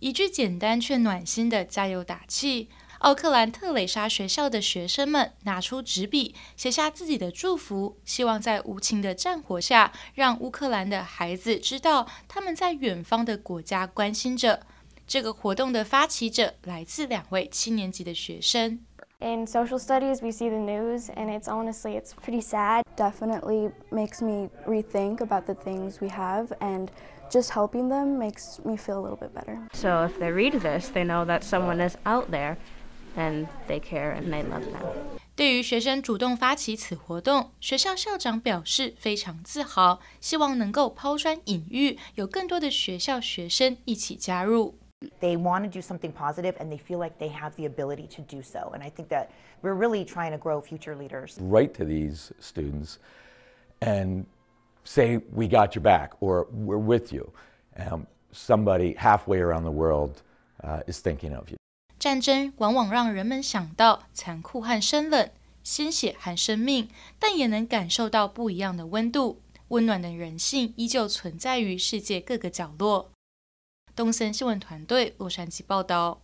一句简单却暖心的加油打气，奥克兰特蕾莎学校的学生们拿出纸笔写下自己的祝福，希望在无情的战火下，让乌克兰的孩子知道他们在远方的国家关心着。这个活动的发起者来自两位七年级的学生。In social studies, we see the news, and it's honestly, it's pretty sad. Definitely makes me rethink about the things we have, and just helping them makes me feel a little bit better. So if they read this, they know that someone is out there, and they care and they love them. 对于学生主动发起此活动，学校校长表示非常自豪，希望能够抛砖引玉，有更多的学校学生一起加入。they want to do something positive and they feel like they have the ability to do so. And I think that we're really trying to grow future leaders. Write to these students and say, We got your back or we're with you. Um, somebody halfway around the world uh, is thinking of you. 战争往往让人们想到残酷和生冷，鲜血和生命，但也能感受到不一样的温度。温暖的人性依旧存在于世界各个角落。东森新闻团队洛杉矶报道。